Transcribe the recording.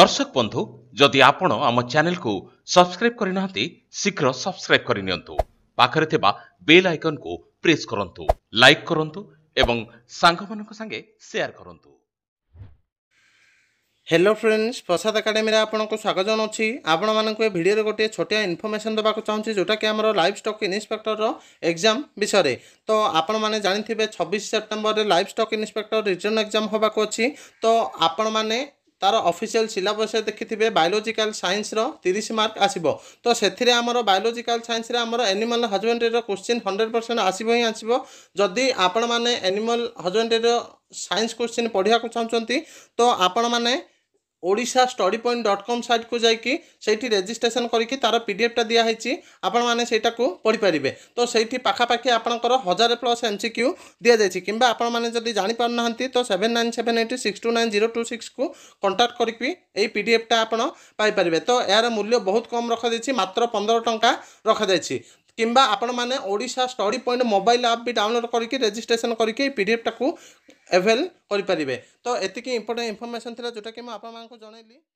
দর্শক বন্ধু যদি আপন আম কু সবসক্রাইব করে না শীঘ্র সবসক্রাইব করে নিয়ন্তু পাখে থাকা বেল আইকন কু প্রেস করতু লাইক করতু এবং সাংগমানক সাঙ্গে সেয়ার করতু হ্যালো ফ্রেন্ডস প্রসাদ একাডেমি আপনার স্বাগত জনাওছি আপনার এ ভিডিওর গোটিয়ে ছোটিয়া ইনফরমেসন দেওয়া চাহিদি যেটা কি আমার লাইফ স্টক ইন্সপেক্টর এক্সাম বিষয়ে তো আপনার মানে জাঁথিবে ছবিশ সেপ্টেম্বরের livestock inspector written exam হওয়া অ তো আপনার তার অফିସିଆଲ ସିଲାବସ୍ ଦେଖିଥିବେ ବାୟୋଲୋଜିକାଲ ସାଇନ୍ସର ତିରିଶ ମାର୍କ ଆସିବ ତ ସେଥିରେ ଆମର ବାୟୋଲୋଜିକାଲ ସାଇନ୍ସରେ ଆମର ଆନିମାଲ ହଜବେଣ୍ଡରୀର କୋଶ୍ଚିନ୍ ହଣ୍ଡ୍ରେଡ଼ ପରସେଣ୍ଟ ଆସିବ ହିଁ ଆସିବ ଯଦି ଆପଣମାନେ ଆନିମାଲ ହଜବେଣ୍ଡରୀର ସାଇନ୍ସ କୋଶ୍ଚିନ୍ ପଢ଼ିବାକୁ ଚାହୁଁଛନ୍ତି ତ ଆପଣମାନେ Odisha study point dot com ସାଇଟ୍କୁ ଯାଇକି ସେଇଠି ରେଜିଷ୍ଟ୍ରେସନ୍ କରିକି ତା'ର ପିଡ଼ିଏଫ୍ଟା ଦିଆହେଇଛି ଆପଣମାନେ ସେଇଟାକୁ ପଢ଼ିପାରିବେ ତ ସେଇଠି ପାଖାପାଖି ଆପଣଙ୍କର ହଜାରେ ପ୍ଲସ୍ ଏମ୍ ସି କ୍ୟୁ ଦିଆଯାଇଛି କିମ୍ବା ଆପଣମାନେ ଯଦି ଜାଣିପାରୁନାହାନ୍ତି ତ seven nine seven eight six two nine zero two ସିକ୍ସକୁ କଣ୍ଟାକ୍ଟ କରିକି ଏଇ ପିଡ଼ିଏଫ୍ଟା ଆପଣ ପାଇପାରିବେ ତ ଏହାର ମୂଲ୍ୟ ବହୁତ କମ୍ ରଖାଯାଇଛି ମାତ୍ର ପନ୍ଦର ଟଙ୍କା ରଖାଯାଇଛି কিংবা আপনার Odisha study point mobile app বি ডাউনলোড করি রেজিষ্ট্রেসন করি পিডিএফটা এভেল করে তো এতিকি ইম্পর্টাট ইনফরমেসন লা যেটা কি আপনার জনাইলি